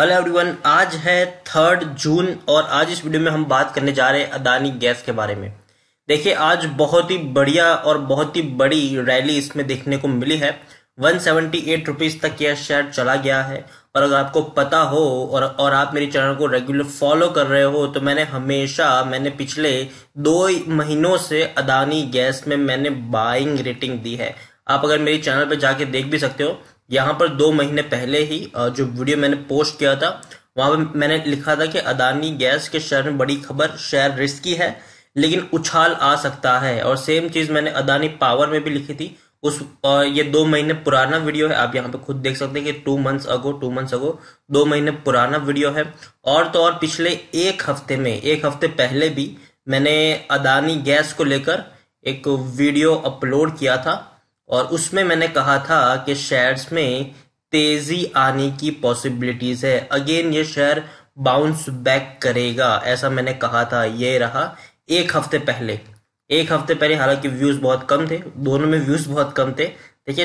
hello everyone आज है third June और आज इस वीडियो में हम बात करने जा रहे हैं अदानी गैस के बारे में देखिए आज बहुत ही बढ़िया और बहुत ही बड़ी रैली इसमें देखने को मिली है वन सेवेंटी एट रुपीज़ तक यह शेयर चला गया है और अगर आपको पता हो और और आप मेरे चैनल को रेगुलर फॉलो कर रहे हो तो मैंने हमेशा मैंने पिछले दो महीनों से अदानी गैस में मैंने बाइंग रेटिंग दी है आप अगर मेरे चैनल पर जाके देख भी सकते हो यहाँ पर दो महीने पहले ही जो वीडियो मैंने पोस्ट किया था वहां पर मैंने लिखा था कि अदानी गैस के शेयर में बड़ी खबर शेयर रिस्की है लेकिन उछाल आ सकता है और सेम चीज़ मैंने अदानी पावर में भी लिखी थी उस ये दो महीने पुराना वीडियो है आप यहाँ पे खुद देख सकते हैं कि two months ago two months ago दो महीने पुराना वीडियो है और तो और पिछले एक हफ्ते में एक हफ्ते पहले भी मैंने अदानी गैस को लेकर एक वीडियो अपलोड किया था और उसमें मैंने कहा था कि शेयर्स में तेज़ी आने की पॉसिबिलिटीज़ है अगेन ये शेयर बाउंस बैक करेगा ऐसा मैंने कहा था ये रहा एक हफ्ते पहले एक हफ्ते पहले हालांकि व्यूज़ बहुत कम थे दोनों में व्यूज़ बहुत कम थे देखिए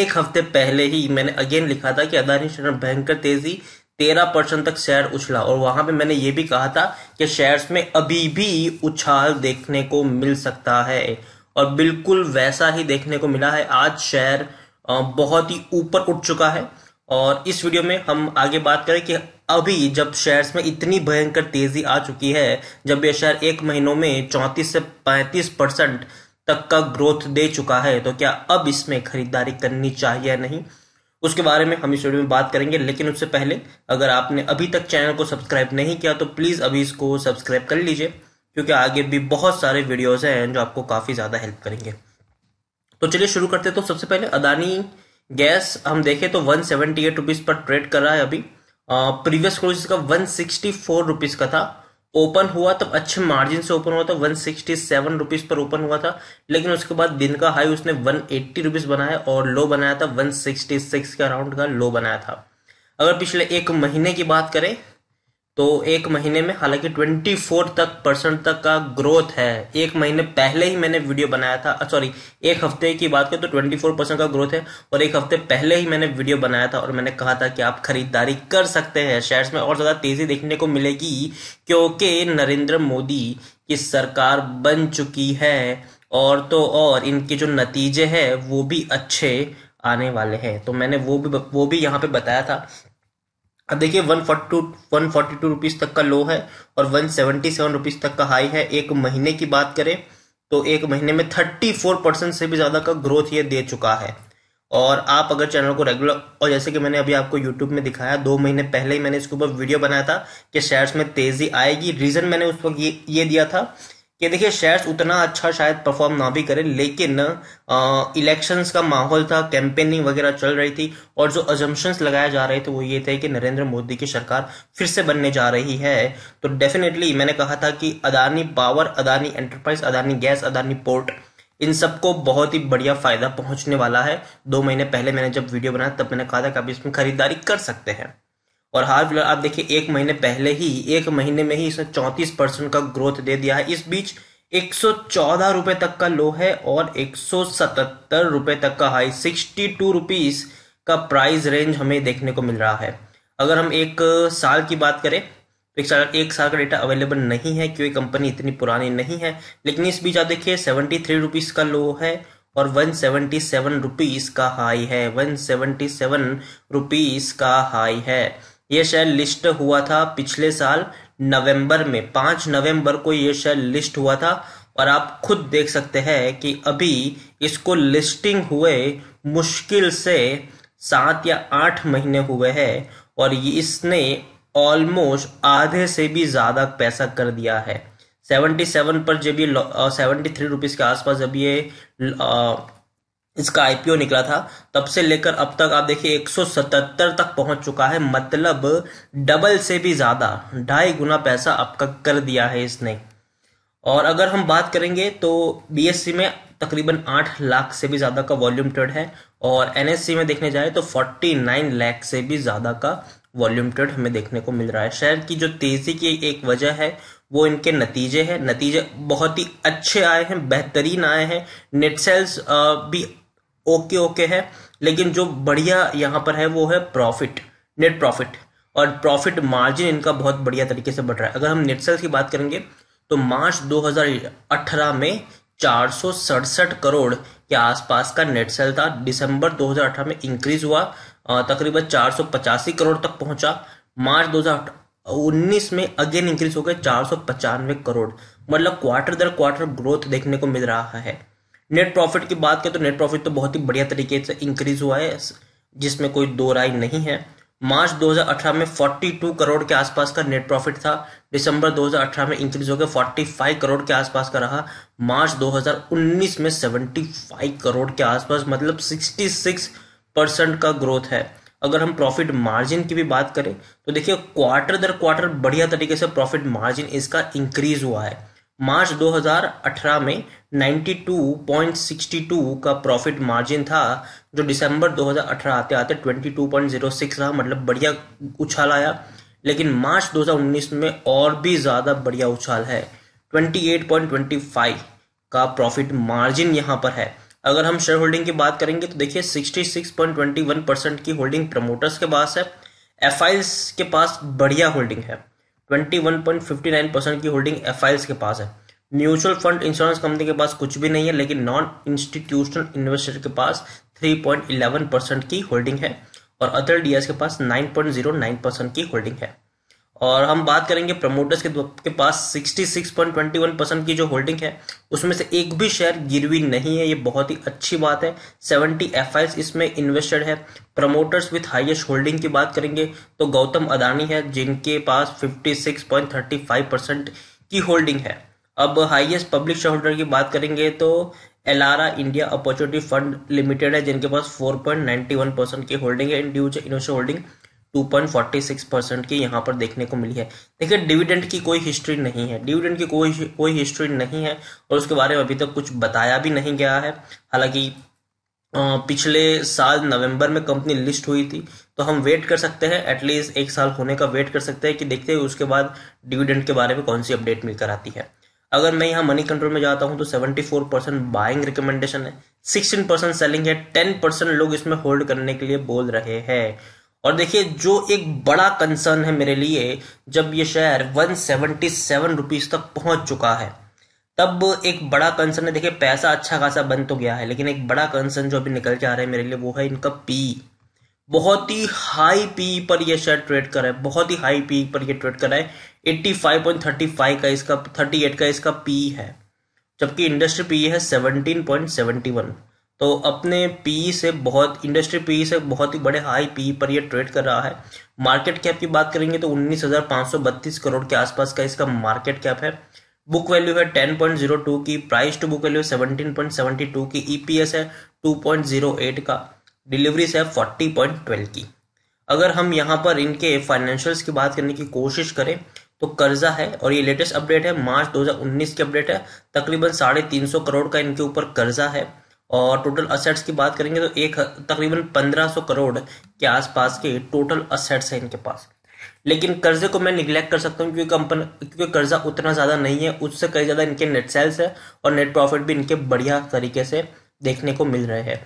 एक हफ्ते पहले ही मैंने अगेन लिखा था कि अदानी शेयर भयंकर तेज़ी तेरह परसेंट तक शेयर उछला और वहां पे मैंने ये भी कहा था कि शेयर्स में अभी भी उछाल देखने को मिल सकता है और बिल्कुल वैसा ही देखने को मिला है आज शहर बहुत ही ऊपर उठ चुका है और इस वीडियो में हम आगे बात करें कि अभी जब शेयर्स में इतनी भयंकर तेजी आ चुकी है जब यह शेयर एक महीनों में 34 से 35 परसेंट तक का ग्रोथ दे चुका है तो क्या अब इसमें खरीदारी करनी चाहिए या नहीं उसके बारे में हम इस वीडियो में बात करेंगे लेकिन उससे पहले अगर आपने अभी तक चैनल को सब्सक्राइब नहीं किया तो प्लीज़ अभी इसको सब्सक्राइब कर लीजिए क्योंकि आगे भी बहुत सारे वीडियोस हैं जो आपको काफ़ी ज़्यादा हेल्प करेंगे तो चलिए शुरू करते तो सबसे पहले अदानी गैस हम देखें तो वन सेवेंटी एट रुपीज़ पर ट्रेड कर रहा है अभी प्रीवियस क्लोज का वन सिक्सटी फोर रुपीज़ का था ओपन हुआ तब अच्छे मार्जिन से ओपन हुआ था वन सिक्सटी सेवन रुपीज़ पर ओपन हुआ था लेकिन उसके बाद दिन का हाई उसने वन एट्टी रुपीज़ बनाया और लो बनाया था वन सिक्सटी सिक्स के अराउंड का लो बनाया था अगर पिछले एक महीने की बात करें तो एक महीने में हालांकि 24 तक परसेंट तक का ग्रोथ है एक महीने पहले ही मैंने वीडियो बनाया था सॉरी एक हफ्ते की बात करें तो 24 परसेंट का ग्रोथ है और एक हफ्ते पहले ही मैंने वीडियो बनाया था और मैंने कहा था कि आप खरीदारी कर सकते हैं शेयर्स में और ज़्यादा तेज़ी देखने को मिलेगी क्योंकि नरेंद्र मोदी की सरकार बन चुकी है और तो और इनके जो नतीजे हैं वो भी अच्छे आने वाले हैं तो मैंने वो भी वो भी यहाँ पे बताया था अब देखिए one forty two one forty two rupees तक का लो है और वन सेवेंटी सेवन रुपीज़ तक का हाई है एक महीने की बात करें तो एक महीने में थर्टी फोर परसेंट से भी ज़्यादा का ग्रोथ ये दे चुका है और आप अगर चैनल को रेगुलर और जैसे कि मैंने अभी आपको यूट्यूब में दिखाया दो महीने पहले ही मैंने इसके ऊपर वीडियो बनाया था कि शेयर्स में तेज़ी आएगी रीज़न मैंने उस वक्त ये ये दिया था कि देखिए शेयर्स उतना अच्छा शायद परफॉर्म ना भी करें लेकिन इलेक्शंस का माहौल था कैंपेनिंग वगैरह चल रही थी और जो अजम्पन्स लगाए जा रहे थे वो ये थे कि नरेंद्र मोदी की सरकार फिर से बनने जा रही है तो डेफिनेटली मैंने कहा था कि Adani power Adani enterprise Adani gas Adani port इन सबको बहुत ही बढ़िया फ़ायदा पहुंचने वाला है दो महीने पहले मैंने जब वीडियो बनाया तब मैंने कहा था कि आप इसमें खरीदारी कर सकते हैं और हाल फिलहाल आप देखिए एक महीने पहले ही एक महीने में ही इसने चौतीस परसेंट का ग्रोथ दे दिया है इस बीच एक रुपए तक का लो है और एक रुपए तक का हाई सिक्सटी टू रुपीज का प्राइस रेंज हमें देखने को मिल रहा है अगर हम एक साल की बात करें तो एक साल एक साल का डेटा अवेलेबल नहीं है क्योंकि कंपनी इतनी पुरानी नहीं है लेकिन इस बीच आप देखिए सेवेंटी थ्री रुपीज़ का लो है और वन सेवेंटी सेवन रुपीज़ का हाई है वन सेवेंटी सेवन रुपीज़ का हाई है ये शेयर लिस्ट हुआ था पिछले साल नवंबर में पाँच नवंबर को ये शेयर लिस्ट हुआ था और आप खुद देख सकते हैं कि अभी इसको लिस्टिंग हुए मुश्किल से सात या आठ महीने हुए हैं और इसने ऑलमोस्ट आधे से भी ज़्यादा पैसा कर दिया है सेवेंटी सेवन पर जब ये सेवेंटी थ्री रुपीज़ के आसपास जब ये इसका आईपीओ निकला था तब से लेकर अब तक आप देखिए 177 तक पहुंच चुका है मतलब डबल से भी ज़्यादा ढाई गुना पैसा आपका कर दिया है इसने और अगर हम बात करेंगे तो बीएससी में तकरीबन आठ लाख से भी ज़्यादा का वॉल्यूम ट्रेड है और एनएससी में देखने जाए तो फोर्टी नाइन लाख से भी ज़्यादा का वॉल्यूम ट्रेड हमें देखने को मिल रहा है शेयर की जो तेज़ी की एक वजह है वो इनके नतीजे हैं नतीजे बहुत ही अच्छे आए हैं बेहतरीन आए हैं नेट सेल्स भी ओके ओके है लेकिन जो बढ़िया यहाँ पर है वो है प्रॉफिट नेट प्रॉफिट और प्रॉफिट मार्जिन इनका बहुत बढ़िया तरीके से बढ़ रहा है अगर हम नेट सेल्स की बात करेंगे तो मार्च 2018 में चार करोड़ के आसपास का नेट सेल था दिसंबर 2018 में इंक्रीज हुआ तकरीबन चार करोड़ तक पहुंचा मार्च 2019 में अगेन इंक्रीज हो गया चार करोड़ मतलब क्वार्टर दर क्वार्टर ग्रोथ देखने को मिल रहा है नेट प्रॉफिट की बात करें तो नेट प्रॉफिट तो बहुत ही बढ़िया तरीके से इंक्रीज हुआ है जिसमें कोई दो राय नहीं है मार्च 2018 में 42 करोड़ के आसपास का नेट प्रॉफिट था दिसंबर 2018 में इंक्रीज होकर 45 करोड़ के आसपास का रहा मार्च 2019 में 75 करोड़ के आसपास मतलब 66 परसेंट का ग्रोथ है अगर हम प्रॉफिट मार्जिन की भी बात करें तो देखिए क्वार्टर दर क्वार्टर बढ़िया तरीके से प्रॉफिट मार्जिन इसका इंक्रीज हुआ है मार्च 2018 में 92.62 का प्रॉफिट मार्जिन था जो दिसंबर 2018 आते आते 22.06 रहा मतलब बढ़िया उछाल आया लेकिन मार्च 2019 में और भी ज़्यादा बढ़िया उछाल है 28.25 का प्रॉफिट मार्जिन यहाँ पर है अगर हम शेयर होल्डिंग की बात करेंगे तो देखिए 66.21 परसेंट की होल्डिंग प्रमोटर्स के पास है एफ के पास बढ़िया होल्डिंग है 21.59 परसेंट की होल्डिंग एफ के पास है म्यूचुअल फंड इंश्योरेंस कंपनी के पास कुछ भी नहीं है लेकिन नॉन इंस्टीट्यूशनल इन्वेस्टर के पास 3.11 परसेंट की होल्डिंग है और अदर डीएस के पास 9.09 परसेंट की होल्डिंग है और हम बात करेंगे प्रमोटर्स के के पास 66.21 परसेंट की जो होल्डिंग है उसमें से एक भी शेयर गिरवी नहीं है ये बहुत ही अच्छी बात है 70 एफ इसमें इन्वेस्टेड है प्रमोटर्स विथ हाईएस्ट होल्डिंग की बात करेंगे तो गौतम अदानी है जिनके पास 56.35 परसेंट की होल्डिंग है अब हाईएस्ट पब्लिक शेयर होल्डर की बात करेंगे तो L India opportunity fund limited है जिनके पास फोर परसेंट की होल्डिंग है इंडिविजुअल इन्वेस्टर होल्डिंग 2.46 की यहाँ पर देखने को मिली है देखिए डिविडेंड की कोई हिस्ट्री नहीं है डिविडेंड की कोई कोई हिस्ट्री नहीं है और उसके बारे में अभी तक कुछ बताया भी नहीं गया है हालांकि पिछले साल नवंबर में कंपनी लिस्ट हुई थी तो हम वेट कर सकते हैं एटलीस्ट एक साल होने का वेट कर सकते हैं कि देखते हैं उसके बाद डिविडेंड के बारे में कौन सी अपडेट मिलकर आती है अगर मैं यहाँ मनी कंट्रोल में जाता हूँ तो 74 परसेंट बाइंग रिकमेंडेशन है 16 परसेंट सेलिंग है 10 परसेंट लोग इसमें होल्ड करने के लिए बोल रहे हैं और देखिए जो एक बड़ा कंसर्न है मेरे लिए जब ये शेयर 177 रुपीस तक पहुंच चुका है तब एक बड़ा कंसर्न है देखिए पैसा अच्छा खासा बन तो गया है लेकिन एक बड़ा कंसर्न जो अभी निकल के आ रहा है मेरे लिए वो है इनका पी बहुत ही हाई पी पर यह शेयर ट्रेड कर रहा है बहुत ही हाई पी पर यह ट्रेड कर रहा है eighty five point thirty five का इसका थर्टी एट का इसका पी है जबकि इंडस्ट्री पी है सेवनटीन पॉइंट सेवेंटी वन तो अपने पी से बहुत इंडस्ट्री पी से बहुत ही बड़े हाई पी पर यह ट्रेड कर रहा है मार्केट कैप की बात करेंगे तो बत्तीस करोड़ के आसपास का इसका मार्केट कैप है बुक वैल्यू है 10.02 की प्राइस टू बुक वैल्यू 17.72 की ईपीएस e है 2.08 का डिलीवरीज है 40.12 की अगर हम यहाँ पर इनके फाइनेंशियल्स की बात करने की कोशिश करें तो कर्जा है और ये लेटेस्ट अपडेट है मार्च 2019 की अपडेट है तकरीबन साढ़े तीन सौ करोड़ का इनके ऊपर कर्जा है और टोटल असेट्स की बात करेंगे तो एक तकरीबन 1500 करोड़ के आसपास के टोटल असेट्स हैं इनके पास लेकिन कर्जे को मैं निगलेक्ट कर सकता हूँ क्योंकि कंपनी क्योंकि कर्जा उतना ज़्यादा नहीं है उससे कई ज़्यादा इनके नेट सेल्स है और नेट प्रॉफिट भी इनके बढ़िया तरीके से देखने को मिल रहे हैं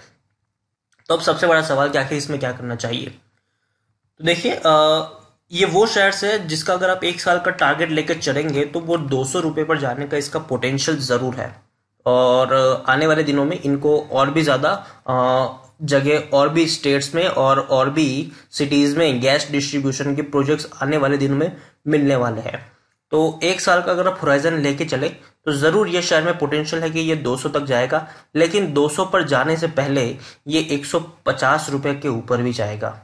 तो अब सबसे बड़ा सवाल क्या आखिर इसमें क्या करना चाहिए तो देखिए ये वो शेयर्स है जिसका अगर आप एक साल का टारगेट लेकर चलेंगे तो वो दो सौ रुपये पर जाने का इसका पोटेंशियल ज़रूर है और आने वाले दिनों में इनको और भी ज़्यादा जगह और भी स्टेट्स में और और भी सिटीज़ में गैस डिस्ट्रीब्यूशन के प्रोजेक्ट्स आने वाले दिनों में मिलने वाले हैं तो एक साल का अगर आप होराइजन लेके चले तो ज़रूर ये शहर में पोटेंशियल है कि ये 200 तक जाएगा लेकिन 200 पर जाने से पहले ये एक रुपए के ऊपर भी जाएगा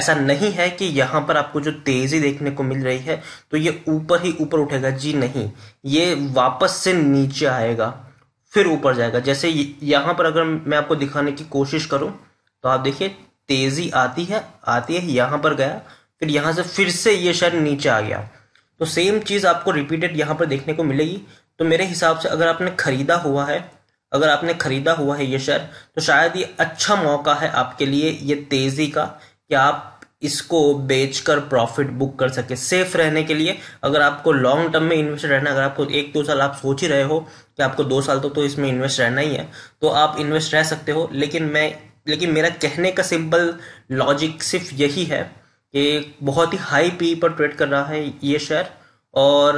ऐसा नहीं है कि यहाँ पर आपको जो तेज़ी देखने को मिल रही है तो ये ऊपर ही ऊपर उठेगा जी नहीं ये वापस से नीचे आएगा फिर ऊपर जाएगा जैसे यहाँ पर अगर मैं आपको दिखाने की कोशिश करूँ तो आप देखिए तेज़ी आती है आती है यहाँ पर गया फिर यहाँ से फिर से ये शेयर नीचे आ गया तो सेम चीज़ आपको रिपीटेड यहाँ पर देखने को मिलेगी तो मेरे हिसाब से अगर आपने ख़रीदा हुआ है अगर आपने ख़रीदा हुआ है ये शेयर तो शायद ये अच्छा मौका है आपके लिए ये तेज़ी का कि आप इसको बेचकर प्रॉफिट बुक कर सके सेफ रहने के लिए अगर आपको लॉन्ग टर्म में इन्वेस्ट रहना अगर आपको एक दो साल आप सोच ही रहे हो कि आपको दो साल तो तो इसमें इन्वेस्ट रहना ही है तो आप इन्वेस्ट रह सकते हो लेकिन मैं लेकिन मेरा कहने का सिंपल लॉजिक सिर्फ यही है कि बहुत ही हाई पी पर ट्रेड कर रहा है ये शेयर और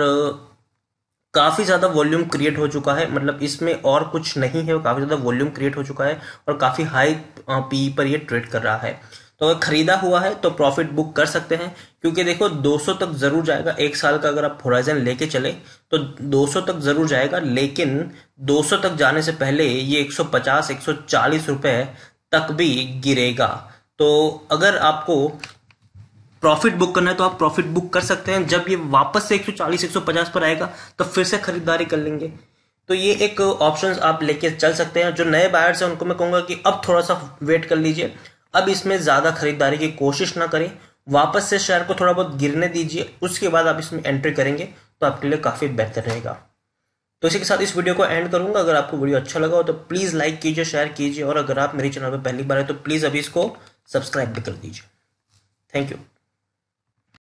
काफ़ी ज़्यादा वॉल्यूम क्रिएट हो चुका है मतलब इसमें और कुछ नहीं है काफ़ी ज़्यादा वॉल्यूम क्रिएट हो चुका है और काफ़ी हाई पी पर ये ट्रेड कर रहा है तो अगर खरीदा हुआ है तो प्रॉफिट बुक कर सकते हैं क्योंकि देखो 200 तक ज़रूर जाएगा एक साल का अगर आप होराइजन लेके चले तो 200 तक ज़रूर जाएगा लेकिन 200 तक जाने से पहले ये 150 140 रुपए तक भी गिरेगा तो अगर आपको प्रॉफिट बुक करना है तो आप प्रॉफिट बुक कर सकते हैं जब ये वापस से 140 150 पर आएगा तो फिर से खरीदारी कर लेंगे तो ये एक ऑप्शन आप लेके चल सकते हैं जो नए बायर्स हैं उनको मैं कहूंगा कि अब थोड़ा सा वेट कर लीजिए अब इसमें ज़्यादा खरीदारी की कोशिश ना करें वापस से शेयर को थोड़ा बहुत गिरने दीजिए उसके बाद आप इसमें एंट्री करेंगे तो आपके लिए काफ़ी बेहतर रहेगा तो इसी के साथ इस वीडियो को एंड करूंगा अगर आपको वीडियो अच्छा लगा हो तो प्लीज़ लाइक कीजिए शेयर कीजिए और अगर आप मेरे चैनल पर पहली बार है तो प्लीज़ अभी इसको सब्सक्राइब भी कर दीजिए थैंक यू